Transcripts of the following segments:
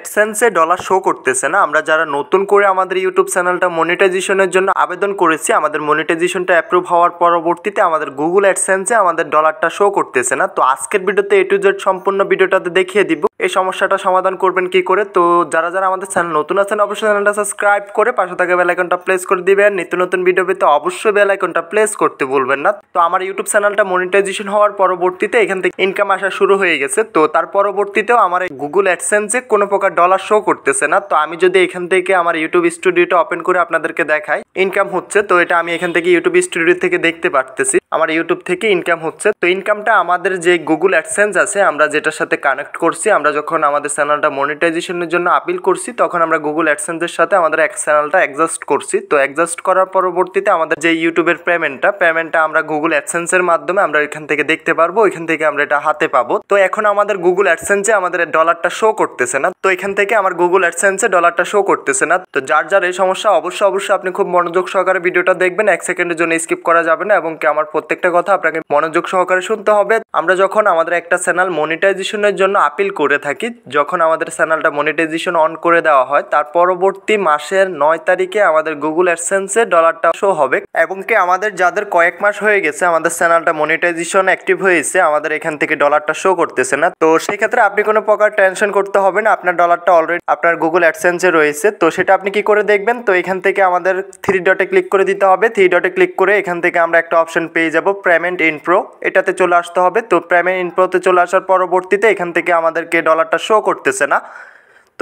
অ্যাডসেন্সে dollar show করতেছে না আমরা যারা নতুন করে আমাদের ইউটিউব চ্যানেলটা মনিটাইজেশনের জন্য আবেদন করেছি আমাদের মনিটাইজেশনটা অ্যাপ্রুভ হওয়ার পরবর্তীতে আমাদের গুগল অ্যাডসেন্সে আমাদের ডলারটা শো করতেছে না তো আজকের ভিডিওতে এ টু জেড সম্পূর্ণ ভিডিওটাতে দেখিয়ে দিব এই সমস্যাটা সমাধান করবেন কি করে তো যারা যারা আমাদের চ্যানেল নতুন আছেন অবশ্যই চ্যানেলটা সাবস্ক্রাইব করে পাশে থাকা বেলাইকনটা প্লেস করে দিবেন নিত্য নতুন ভিডিও পেতে অবশ্যই বেলাইকনটা প্লেস করতে ভুলবেন না তো আমার ইউটিউব চ্যানেলটা মনিটাইজেশন হওয়ার পরবর্তীতে এখান থেকে ইনকাম আসা শুরু হয়ে গেছে তো তার পরবর্তীতেও আমার গুগল অ্যাডসেন্সে কোনো প্রকার ডলার শো করতেছে না তো আমি যদি এখান থেকে আমার ইউটিউব স্টুডিওটা ওপেন করে আপনাদেরকে দেখাই ইনকাম হচ্ছে তো এটা আমি এখান থেকে ইউটিউব স্টুডিও থেকে দেখতে পারতেছি আমার ইউটিউব থেকে ইনকাম হচ্ছে তো ইনকামটা আমাদের যে গুগল অ্যাডসেন্স আছে আমরা যেটার সাথে কানেক্ট করছি আমরা যখন আমাদের চ্যানেলটা মনিটাইজেশনের জন্য আপিল করছি তখন আমরা গুগল অ্যাডসেন্সের সাথে আমাদের এক চ্যানেলটা অ্যাডজাস্ট করছি তো অ্যাডজাস্ট করার পরবর্তীতে আমাদের যে ইউটিউবের পেমেন্টটা পেমেন্টটা আমরা গুগল অ্যাডসেন্সের মাধ্যমে আমরা এখান থেকে দেখতে পারবো এখান থেকে আমরা এটা হাতে পাবো তো এখন আমাদের গুগল অ্যাডসেন্সে আমাদের ডলারটা শো করতেছে না তো এখান থেকে আমার গুগল অ্যাডসেন্সে ডলারটা শো করতেছে না তো যার যার এই সমস্যা অবশ্যই অবশ্যই আপনি খুব মনোযোগ সহকারে ভিডিওটা দেখবেন এক সেকেন্ডের জন্য স্কিপ করা যাবে না এবং কি আমার প্রত্যেকটা কথা আপনাকে মনোযোগ সহকারে শুনতে হবে আমরা যখন আমাদের একটা চ্যানেল মনিটাইজেশনের জন্য আপিল করে থাকি যখন আমাদের চ্যানেলটা মনিটাইজেশন অন করে দেওয়া হয় তার পরবর্তী মাসের নয় তারিখে আমাদের গুগল অ্যাডসেন্সে ডলারটা শো হবে এবং কি আমাদের যাদের কয়েক মাস হয়ে গেছে আমাদের চ্যানেলটা মনিটাইজেশন অ্যাক্টিভ হয়েছে আমাদের এখান থেকে ডলারটা শো করতেছে না তো সেক্ষেত্রে আপনি কোনো প্রকার টেনশন করতে হবে না আপনার ডলার ডলারটা অলরেডি আপনার গুগল অ্যাডসেন্সে রয়েছে তো সেটা আপনি কি করে দেখবেন তো এখান থেকে আমাদের থ্রি ডটে ক্লিক করে দিতে হবে থ্রি ডটে ক্লিক করে এখান থেকে আমরা একটা অপশন পেয়ে যাব পেমেন্ট ইন প্রো এটাতে চলে আসতে হবে তো পেমেন্ট ইন প্রোতে চলে আসার পরবর্তীতে এখান থেকে আমাদেরকে ডলারটা শো করতেছে না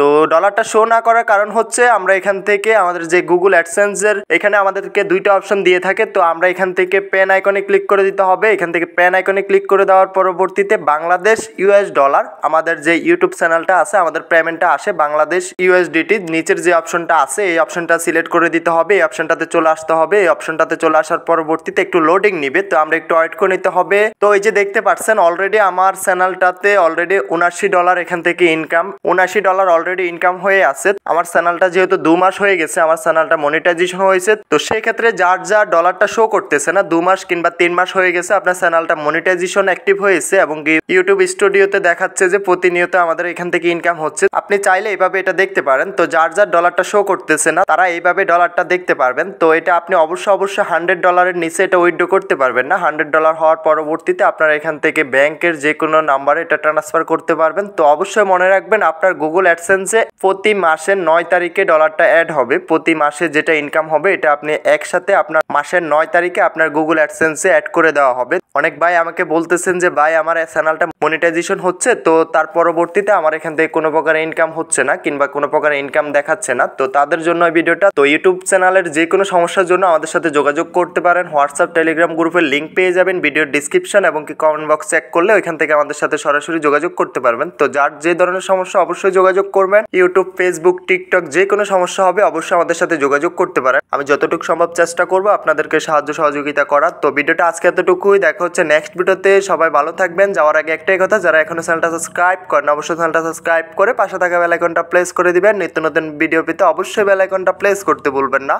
তো ডলারটা শো না করার কারণ হচ্ছে আমরা এখান থেকে আমাদের যে গুগল অ্যাডসেন্সের এখানে আমাদেরকে দুইটা অপশন দিয়ে থাকে তো আমরা এখান থেকে পেন আইকনে ক্লিক করে দিতে হবে এখান থেকে পেন আইকনে ক্লিক করে দেওয়ার পরবর্তীতে বাংলাদেশ ইউএস ডলার আমাদের যে ইউটিউব চ্যানেলটা আছে আমাদের পেমেন্টটা আসে বাংলাদেশ ইউএসডিটি নিচের যে অপশনটা আছে এই অপশনটা সিলেক্ট করে দিতে হবে এই অপশনটাতে চলে আসতে হবে এই অপশনটাতে চলে আসার পরবর্তীতে একটু লোডিং নিবে তো আমরা একটু ওয়েট করে নিতে হবে তো এই যে দেখতে পাচ্ছেন অলরেডি আমার চ্যানেলটাতে অলরেডি উনাশি ডলার এখান থেকে ইনকাম উনাশি ডলার অলরেডি অলরেডি ইনকাম হয়ে আছে আমার চ্যানেলটা যেহেতু দু মাস হয়ে গেছে আমার চ্যানেলটা মনিটাইজেশন হয়েছে তো সেই ক্ষেত্রে যার যা ডলারটা শো করতেছে না দু মাস কিংবা তিন মাস হয়ে গেছে আপনার চ্যানেলটা মনিটাইজেশন অ্যাক্টিভ হয়েছে এবং ইউটিউব স্টুডিওতে দেখাচ্ছে যে প্রতিনিয়ত আমাদের এখান থেকে ইনকাম হচ্ছে আপনি চাইলে এইভাবে এটা দেখতে পারেন তো যার যার ডলারটা শো করতেছে না তারা এইভাবে ডলারটা দেখতে পারবেন তো এটা আপনি অবশ্যই অবশ্যই হান্ড্রেড ডলারের নিচে এটা উইথড্র করতে পারবেন না হান্ড্রেড ডলার হওয়ার পরবর্তীতে আপনার এখান থেকে ব্যাংকের যে কোনো নাম্বারে এটা ট্রান্সফার করতে পারবেন তো অবশ্যই মনে রাখবেন আপনার গুগল অ্যাডসেন্স ডিফারেন্সে প্রতি মাসে নয় তারিখে ডলারটা অ্যাড হবে প্রতি মাসে যেটা ইনকাম হবে এটা আপনি একসাথে আপনার মাসের নয় তারিখে আপনার গুগল অ্যাডসেন্সে অ্যাড করে দেওয়া হবে অনেক ভাই আমাকে বলতেছেন যে ভাই আমার চ্যানেলটা মনিটাইজেশন হচ্ছে তো তার পরবর্তীতে আমার এখান থেকে কোনো প্রকার ইনকাম হচ্ছে না কিংবা কোনো প্রকার ইনকাম দেখাচ্ছে না তো তাদের জন্য ভিডিওটা তো ইউটিউব চ্যানেলের যে কোনো সমস্যার জন্য আমাদের সাথে যোগাযোগ করতে পারেন হোয়াটসঅ্যাপ টেলিগ্রাম গ্রুপের লিঙ্ক পেয়ে যাবেন ভিডিওর ডিসক্রিপশন এবং কি কমেন্ট বক্স চেক করলে ওইখান থেকে আমাদের সাথে সরাসরি যোগাযোগ করতে পারবেন তো যার যে ধরনের সমস্যা অবশ্যই যোগাযোগ করবেন করবেন ইউটিউব ফেসবুক টিকটক যে কোনো সমস্যা হবে অবশ্যই আমাদের সাথে যোগাযোগ করতে পারেন আমি যতটুকু সম্ভব চেষ্টা করব আপনাদেরকে সাহায্য সহযোগিতা করার তো ভিডিওটা আজকে এতটুকুই দেখা হচ্ছে নেক্সট ভিডিওতে সবাই ভালো থাকবেন যাওয়ার আগে একটাই কথা যারা এখনো চ্যানেলটা সাবস্ক্রাইব করেন অবশ্যই চ্যানেলটা সাবস্ক্রাইব করে পাশে থাকা বেলাইকনটা প্লেস করে দিবেন নিত্য নতুন ভিডিও পেতে অবশ্যই বেলাইকনটা প্লেস করতে ভুলবেন না